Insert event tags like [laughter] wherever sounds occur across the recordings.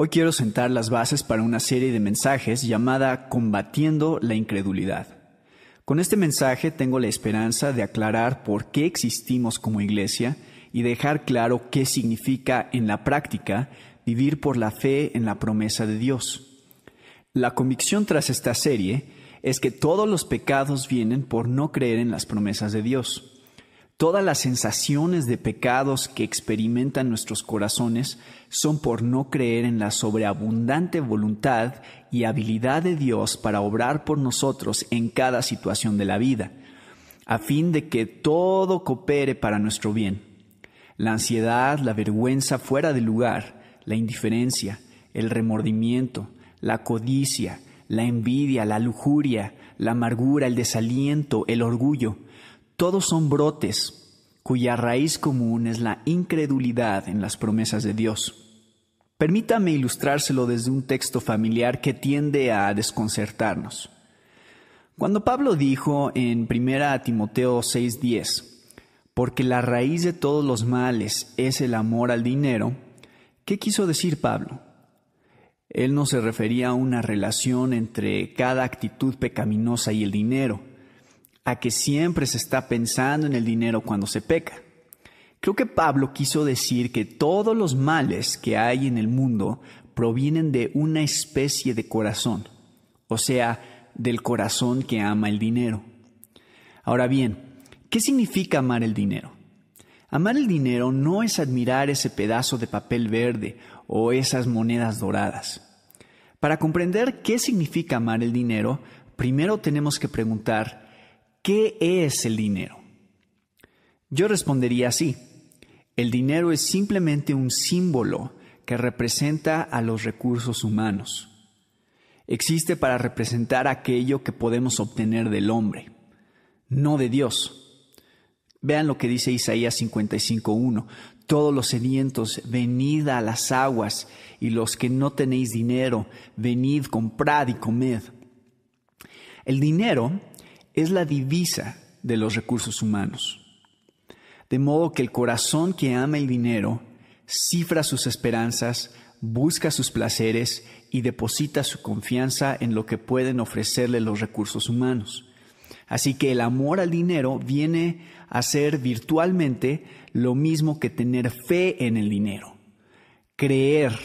Hoy quiero sentar las bases para una serie de mensajes llamada Combatiendo la Incredulidad. Con este mensaje tengo la esperanza de aclarar por qué existimos como iglesia y dejar claro qué significa en la práctica vivir por la fe en la promesa de Dios. La convicción tras esta serie es que todos los pecados vienen por no creer en las promesas de Dios. Todas las sensaciones de pecados que experimentan nuestros corazones son por no creer en la sobreabundante voluntad y habilidad de Dios para obrar por nosotros en cada situación de la vida, a fin de que todo coopere para nuestro bien. La ansiedad, la vergüenza fuera de lugar, la indiferencia, el remordimiento, la codicia, la envidia, la lujuria, la amargura, el desaliento, el orgullo, todos son brotes cuya raíz común es la incredulidad en las promesas de Dios. Permítame ilustrárselo desde un texto familiar que tiende a desconcertarnos. Cuando Pablo dijo en 1 Timoteo 6:10, porque la raíz de todos los males es el amor al dinero, ¿qué quiso decir Pablo? Él no se refería a una relación entre cada actitud pecaminosa y el dinero, a que siempre se está pensando en el dinero cuando se peca. Creo que Pablo quiso decir que todos los males que hay en el mundo provienen de una especie de corazón, o sea, del corazón que ama el dinero. Ahora bien, ¿qué significa amar el dinero? Amar el dinero no es admirar ese pedazo de papel verde o esas monedas doradas. Para comprender qué significa amar el dinero, primero tenemos que preguntar ¿qué es el dinero? Yo respondería así. El dinero es simplemente un símbolo que representa a los recursos humanos. Existe para representar aquello que podemos obtener del hombre, no de Dios. Vean lo que dice Isaías 55.1. Todos los sedientos, venid a las aguas, y los que no tenéis dinero, venid, comprad y comed. El dinero es la divisa de los recursos humanos. De modo que el corazón que ama el dinero cifra sus esperanzas, busca sus placeres y deposita su confianza en lo que pueden ofrecerle los recursos humanos. Así que el amor al dinero viene a ser virtualmente lo mismo que tener fe en el dinero. Creer,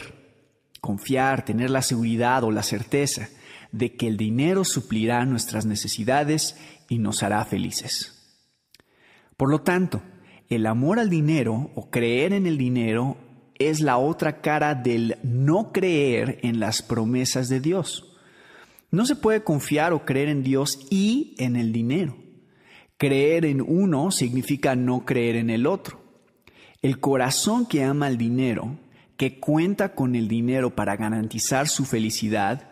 confiar, tener la seguridad o la certeza de que el dinero suplirá nuestras necesidades y nos hará felices. Por lo tanto, el amor al dinero o creer en el dinero es la otra cara del no creer en las promesas de Dios. No se puede confiar o creer en Dios y en el dinero. Creer en uno significa no creer en el otro. El corazón que ama el dinero, que cuenta con el dinero para garantizar su felicidad,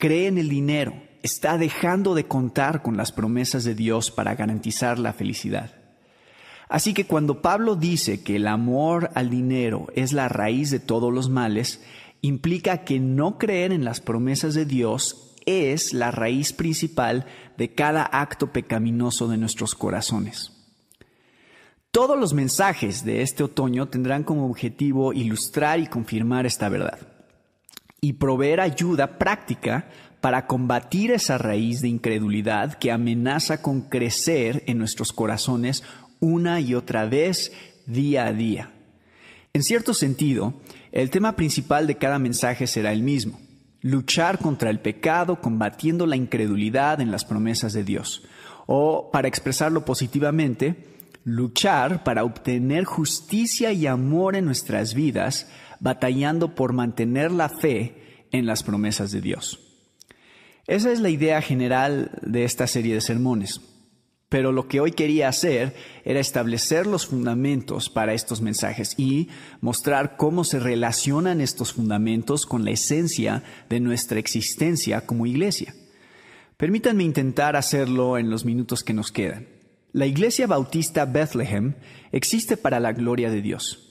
cree en el dinero, está dejando de contar con las promesas de Dios para garantizar la felicidad. Así que cuando Pablo dice que el amor al dinero es la raíz de todos los males, implica que no creer en las promesas de Dios es la raíz principal de cada acto pecaminoso de nuestros corazones. Todos los mensajes de este otoño tendrán como objetivo ilustrar y confirmar esta verdad y proveer ayuda práctica para combatir esa raíz de incredulidad que amenaza con crecer en nuestros corazones una y otra vez día a día. En cierto sentido, el tema principal de cada mensaje será el mismo, luchar contra el pecado combatiendo la incredulidad en las promesas de Dios, o, para expresarlo positivamente, Luchar para obtener justicia y amor en nuestras vidas, batallando por mantener la fe en las promesas de Dios. Esa es la idea general de esta serie de sermones. Pero lo que hoy quería hacer era establecer los fundamentos para estos mensajes y mostrar cómo se relacionan estos fundamentos con la esencia de nuestra existencia como iglesia. Permítanme intentar hacerlo en los minutos que nos quedan. La Iglesia Bautista Bethlehem existe para la gloria de Dios.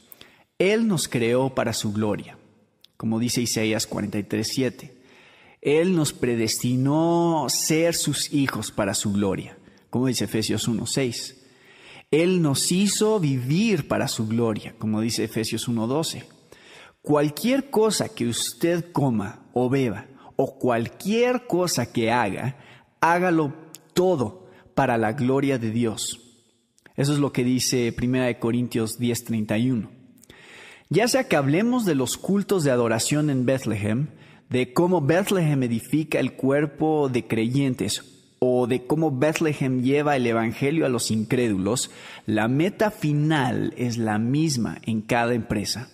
Él nos creó para su gloria, como dice Isaías 43:7. Él nos predestinó ser sus hijos para su gloria, como dice Efesios 1:6. Él nos hizo vivir para su gloria, como dice Efesios 1:12. Cualquier cosa que usted coma o beba, o cualquier cosa que haga, hágalo todo para la gloria de Dios. Eso es lo que dice 1 Corintios 10:31. Ya sea que hablemos de los cultos de adoración en Bethlehem, de cómo Bethlehem edifica el cuerpo de creyentes o de cómo Bethlehem lleva el Evangelio a los incrédulos, la meta final es la misma en cada empresa,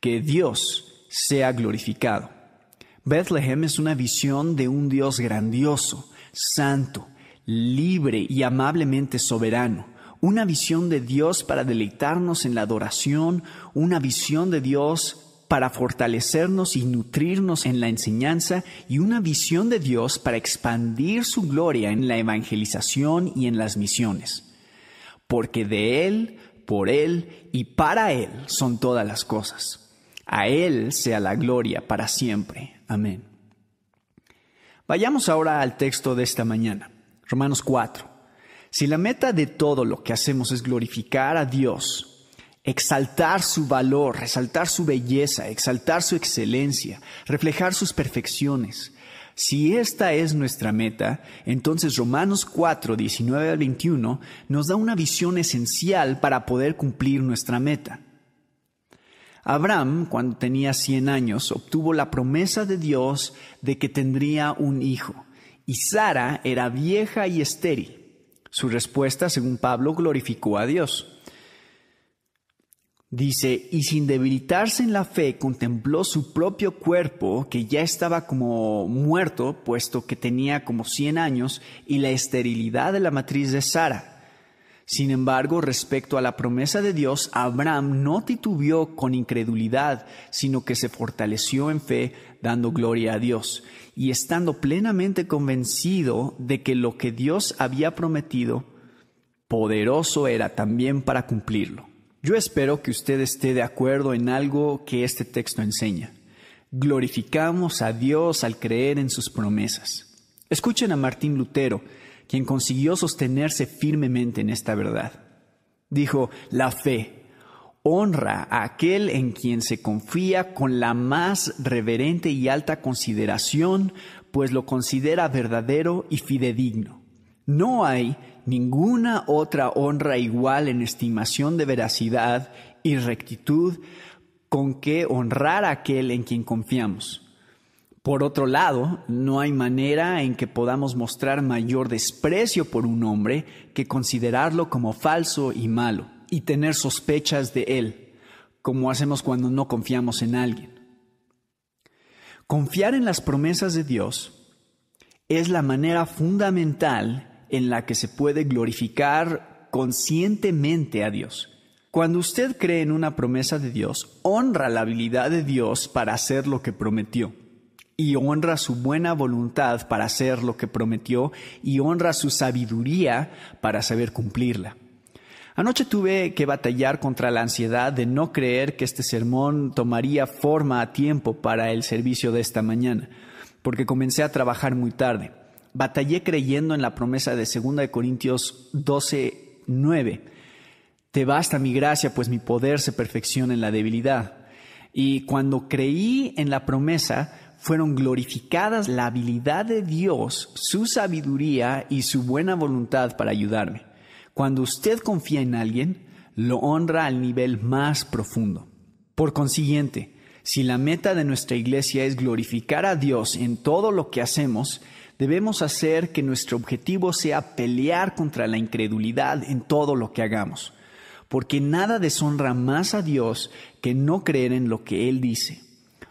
que Dios sea glorificado. Bethlehem es una visión de un Dios grandioso, santo, libre y amablemente soberano, una visión de Dios para deleitarnos en la adoración, una visión de Dios para fortalecernos y nutrirnos en la enseñanza y una visión de Dios para expandir su gloria en la evangelización y en las misiones. Porque de Él, por Él y para Él son todas las cosas. A Él sea la gloria para siempre. Amén. Vayamos ahora al texto de esta mañana. Romanos 4. Si la meta de todo lo que hacemos es glorificar a Dios, exaltar su valor, resaltar su belleza, exaltar su excelencia, reflejar sus perfecciones, si esta es nuestra meta, entonces Romanos 4, 19 al 21 nos da una visión esencial para poder cumplir nuestra meta. Abraham, cuando tenía 100 años, obtuvo la promesa de Dios de que tendría un hijo y Sara era vieja y estéril. Su respuesta, según Pablo, glorificó a Dios. Dice, y sin debilitarse en la fe, contempló su propio cuerpo, que ya estaba como muerto, puesto que tenía como 100 años, y la esterilidad de la matriz de Sara sin embargo, respecto a la promesa de Dios, Abraham no titubeó con incredulidad, sino que se fortaleció en fe, dando gloria a Dios, y estando plenamente convencido de que lo que Dios había prometido, poderoso era también para cumplirlo. Yo espero que usted esté de acuerdo en algo que este texto enseña. Glorificamos a Dios al creer en sus promesas. Escuchen a Martín Lutero, quien consiguió sostenerse firmemente en esta verdad. Dijo, la fe honra a aquel en quien se confía con la más reverente y alta consideración, pues lo considera verdadero y fidedigno. No hay ninguna otra honra igual en estimación de veracidad y rectitud con que honrar a aquel en quien confiamos por otro lado, no hay manera en que podamos mostrar mayor desprecio por un hombre que considerarlo como falso y malo y tener sospechas de él, como hacemos cuando no confiamos en alguien. Confiar en las promesas de Dios es la manera fundamental en la que se puede glorificar conscientemente a Dios. Cuando usted cree en una promesa de Dios, honra la habilidad de Dios para hacer lo que prometió y honra su buena voluntad para hacer lo que prometió y honra su sabiduría para saber cumplirla. Anoche tuve que batallar contra la ansiedad de no creer que este sermón tomaría forma a tiempo para el servicio de esta mañana, porque comencé a trabajar muy tarde. Batallé creyendo en la promesa de 2 Corintios 12.9... Te basta mi gracia, pues mi poder se perfecciona en la debilidad. Y cuando creí en la promesa, fueron glorificadas la habilidad de Dios, su sabiduría y su buena voluntad para ayudarme. Cuando usted confía en alguien, lo honra al nivel más profundo. Por consiguiente, si la meta de nuestra iglesia es glorificar a Dios en todo lo que hacemos, debemos hacer que nuestro objetivo sea pelear contra la incredulidad en todo lo que hagamos, porque nada deshonra más a Dios que no creer en lo que Él dice.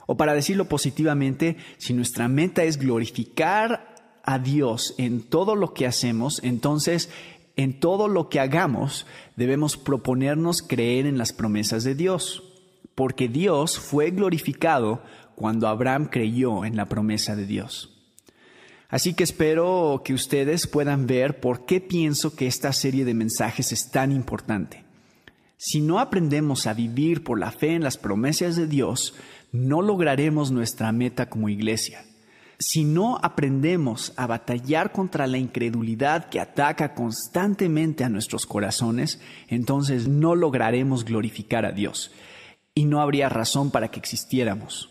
O para decirlo positivamente, si nuestra meta es glorificar a Dios en todo lo que hacemos, entonces en todo lo que hagamos debemos proponernos creer en las promesas de Dios, porque Dios fue glorificado cuando Abraham creyó en la promesa de Dios. Así que espero que ustedes puedan ver por qué pienso que esta serie de mensajes es tan importante. Si no aprendemos a vivir por la fe en las promesas de Dios, no lograremos nuestra meta como iglesia. Si no aprendemos a batallar contra la incredulidad que ataca constantemente a nuestros corazones, entonces no lograremos glorificar a Dios y no habría razón para que existiéramos.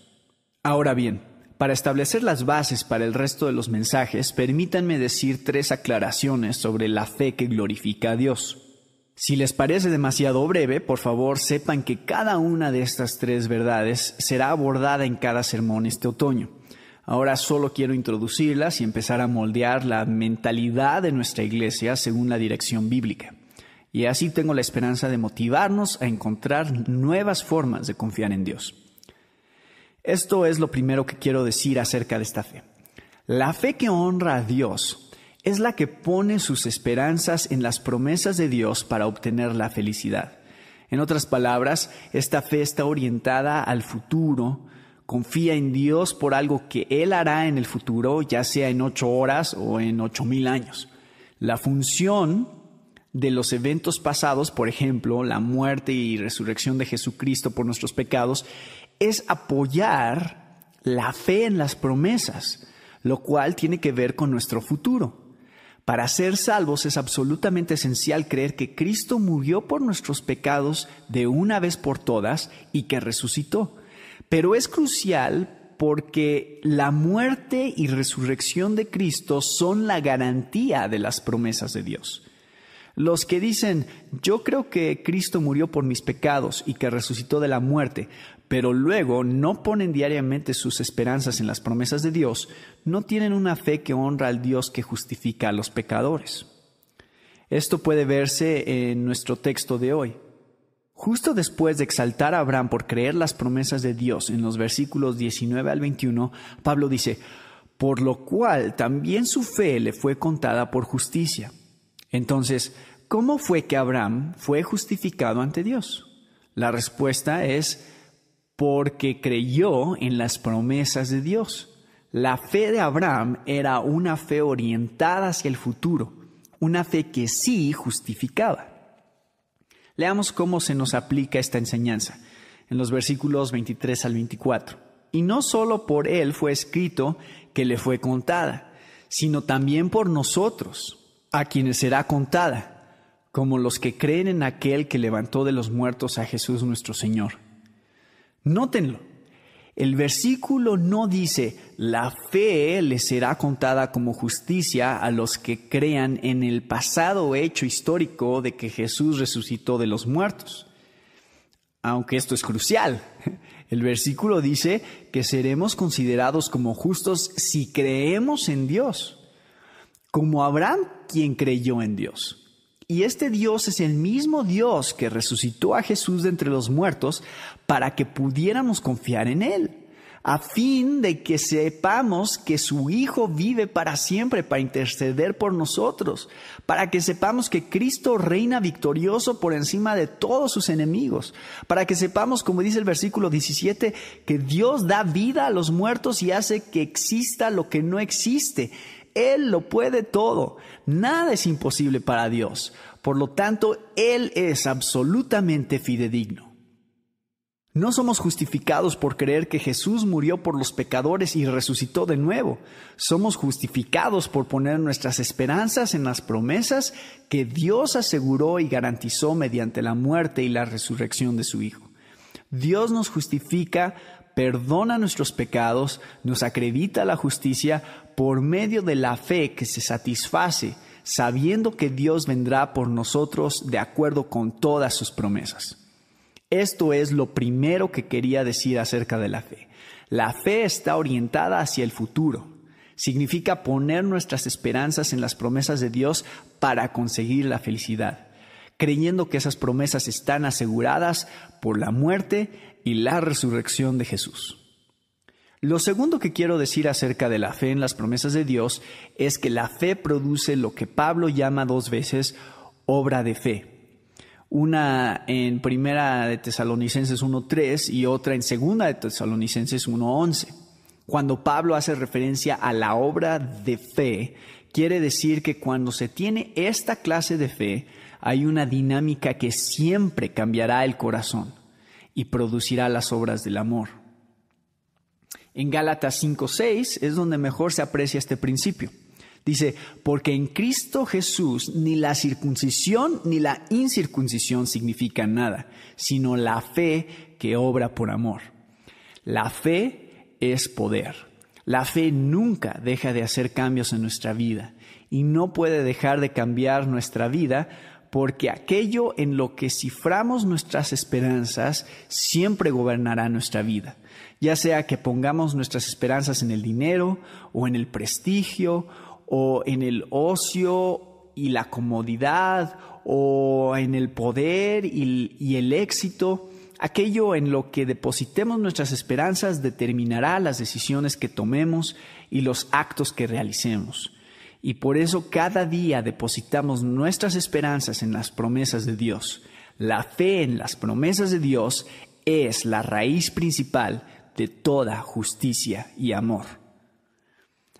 Ahora bien, para establecer las bases para el resto de los mensajes, permítanme decir tres aclaraciones sobre la fe que glorifica a Dios. Si les parece demasiado breve, por favor sepan que cada una de estas tres verdades será abordada en cada sermón este otoño. Ahora solo quiero introducirlas y empezar a moldear la mentalidad de nuestra iglesia según la dirección bíblica. Y así tengo la esperanza de motivarnos a encontrar nuevas formas de confiar en Dios. Esto es lo primero que quiero decir acerca de esta fe. La fe que honra a Dios es la que pone sus esperanzas en las promesas de Dios para obtener la felicidad. En otras palabras, esta fe está orientada al futuro, confía en Dios por algo que Él hará en el futuro, ya sea en ocho horas o en ocho mil años. La función de los eventos pasados, por ejemplo, la muerte y resurrección de Jesucristo por nuestros pecados, es apoyar la fe en las promesas, lo cual tiene que ver con nuestro futuro. Para ser salvos es absolutamente esencial creer que Cristo murió por nuestros pecados de una vez por todas y que resucitó. Pero es crucial porque la muerte y resurrección de Cristo son la garantía de las promesas de Dios. Los que dicen, yo creo que Cristo murió por mis pecados y que resucitó de la muerte, pero luego no ponen diariamente sus esperanzas en las promesas de Dios, no tienen una fe que honra al Dios que justifica a los pecadores. Esto puede verse en nuestro texto de hoy. Justo después de exaltar a Abraham por creer las promesas de Dios en los versículos 19 al 21, Pablo dice, por lo cual también su fe le fue contada por justicia. Entonces, ¿cómo fue que Abraham fue justificado ante Dios? La respuesta es porque creyó en las promesas de Dios. La fe de Abraham era una fe orientada hacia el futuro, una fe que sí justificaba. Leamos cómo se nos aplica esta enseñanza en los versículos 23 al 24. Y no solo por él fue escrito que le fue contada, sino también por nosotros a quienes será contada, como los que creen en aquel que levantó de los muertos a Jesús nuestro Señor. Nótenlo, el versículo no dice, la fe le será contada como justicia a los que crean en el pasado hecho histórico de que Jesús resucitó de los muertos. Aunque esto es crucial. [laughs] El versículo dice que seremos considerados como justos si creemos en Dios como Abraham quien creyó en Dios. Y este Dios es el mismo Dios que resucitó a Jesús de entre los muertos para que pudiéramos confiar en Él, a fin de que sepamos que su Hijo vive para siempre, para interceder por nosotros, para que sepamos que Cristo reina victorioso por encima de todos sus enemigos, para que sepamos, como dice el versículo 17, que Dios da vida a los muertos y hace que exista lo que no existe él lo puede todo. Nada es imposible para Dios. Por lo tanto, Él es absolutamente fidedigno. No somos justificados por creer que Jesús murió por los pecadores y resucitó de nuevo. Somos justificados por poner nuestras esperanzas en las promesas que Dios aseguró y garantizó mediante la muerte y la resurrección de su Hijo. Dios nos justifica, perdona nuestros pecados, nos acredita la justicia por medio de la fe que se satisface, sabiendo que Dios vendrá por nosotros de acuerdo con todas sus promesas. Esto es lo primero que quería decir acerca de la fe. La fe está orientada hacia el futuro. Significa poner nuestras esperanzas en las promesas de Dios para conseguir la felicidad, creyendo que esas promesas están aseguradas por la muerte y la resurrección de Jesús. Lo segundo que quiero decir acerca de la fe en las promesas de Dios es que la fe produce lo que Pablo llama dos veces obra de fe. Una en Primera de Tesalonicenses 1.3 y otra en Segunda de Tesalonicenses 1.11. Cuando Pablo hace referencia a la obra de fe, quiere decir que cuando se tiene esta clase de fe, hay una dinámica que siempre cambiará el corazón y producirá las obras del amor. En Gálatas 5:6 es donde mejor se aprecia este principio. Dice, porque en Cristo Jesús ni la circuncisión ni la incircuncisión significan nada, sino la fe que obra por amor. La fe es poder. La fe nunca deja de hacer cambios en nuestra vida y no puede dejar de cambiar nuestra vida porque aquello en lo que ciframos nuestras esperanzas siempre gobernará nuestra vida ya sea que pongamos nuestras esperanzas en el dinero o en el prestigio o en el ocio y la comodidad o en el poder y, el éxito. Aquello en lo que depositemos nuestras esperanzas determinará las decisiones que tomemos y los actos que realicemos. Y por eso cada día depositamos nuestras esperanzas en las promesas de Dios. La fe en las promesas de Dios es la raíz principal de toda justicia y amor.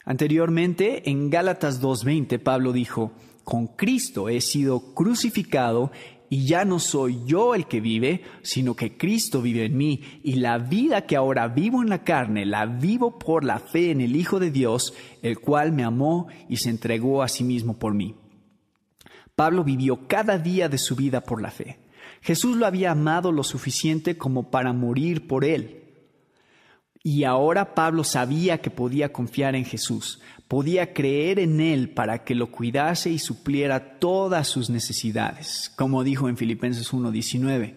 Anteriormente, en Gálatas 2.20, Pablo dijo, con Cristo he sido crucificado y ya no soy yo el que vive, sino que Cristo vive en mí, y la vida que ahora vivo en la carne, la vivo por la fe en el Hijo de Dios, el cual me amó y se entregó a sí mismo por mí. Pablo vivió cada día de su vida por la fe. Jesús lo había amado lo suficiente como para morir por él. Y ahora Pablo sabía que podía confiar en Jesús, podía creer en Él para que lo cuidase y supliera todas sus necesidades, como dijo en Filipenses 1.19.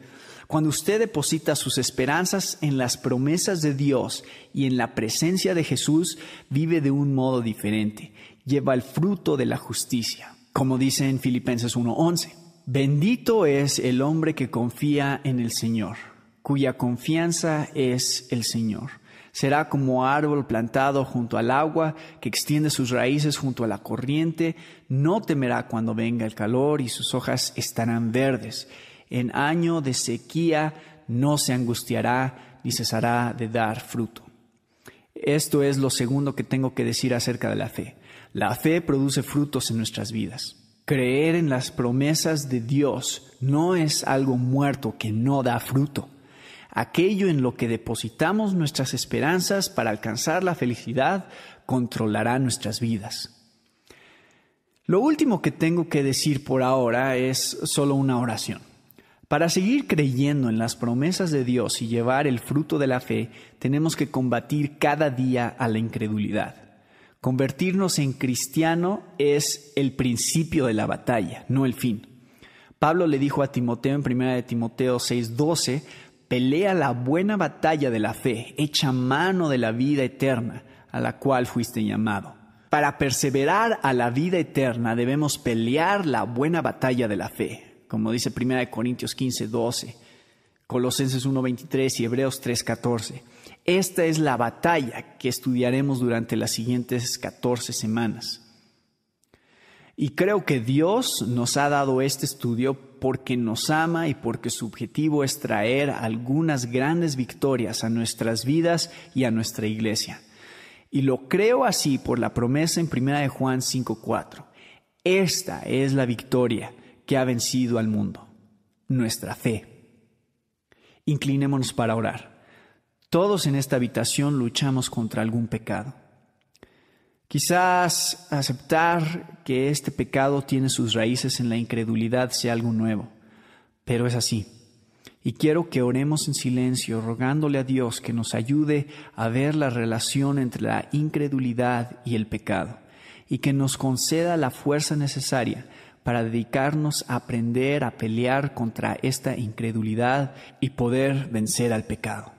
Cuando usted deposita sus esperanzas en las promesas de Dios y en la presencia de Jesús, vive de un modo diferente, lleva el fruto de la justicia, como dice en Filipenses 1.11. Bendito es el hombre que confía en el Señor, cuya confianza es el Señor. Será como árbol plantado junto al agua, que extiende sus raíces junto a la corriente, no temerá cuando venga el calor y sus hojas estarán verdes. En año de sequía no se angustiará ni cesará de dar fruto. Esto es lo segundo que tengo que decir acerca de la fe. La fe produce frutos en nuestras vidas. Creer en las promesas de Dios no es algo muerto que no da fruto aquello en lo que depositamos nuestras esperanzas para alcanzar la felicidad, controlará nuestras vidas. Lo último que tengo que decir por ahora es solo una oración. Para seguir creyendo en las promesas de Dios y llevar el fruto de la fe, tenemos que combatir cada día a la incredulidad. Convertirnos en cristiano es el principio de la batalla, no el fin. Pablo le dijo a Timoteo en 1 de Timoteo 6:12, pelea la buena batalla de la fe, Echa mano de la vida eterna a la cual fuiste llamado. Para perseverar a la vida eterna debemos pelear la buena batalla de la fe, como dice 1 Corintios 15, 12, Colosenses 1:23 y Hebreos 3:14. Esta es la batalla que estudiaremos durante las siguientes 14 semanas. Y creo que Dios nos ha dado este estudio porque nos ama y porque su objetivo es traer algunas grandes victorias a nuestras vidas y a nuestra iglesia. Y lo creo así por la promesa en 1 de Juan 5:4. Esta es la victoria que ha vencido al mundo, nuestra fe. Inclinémonos para orar. Todos en esta habitación luchamos contra algún pecado. Quizás aceptar que este pecado tiene sus raíces en la incredulidad sea algo nuevo, pero es así. Y quiero que oremos en silencio, rogándole a Dios que nos ayude a ver la relación entre la incredulidad y el pecado, y que nos conceda la fuerza necesaria para dedicarnos a aprender a pelear contra esta incredulidad y poder vencer al pecado.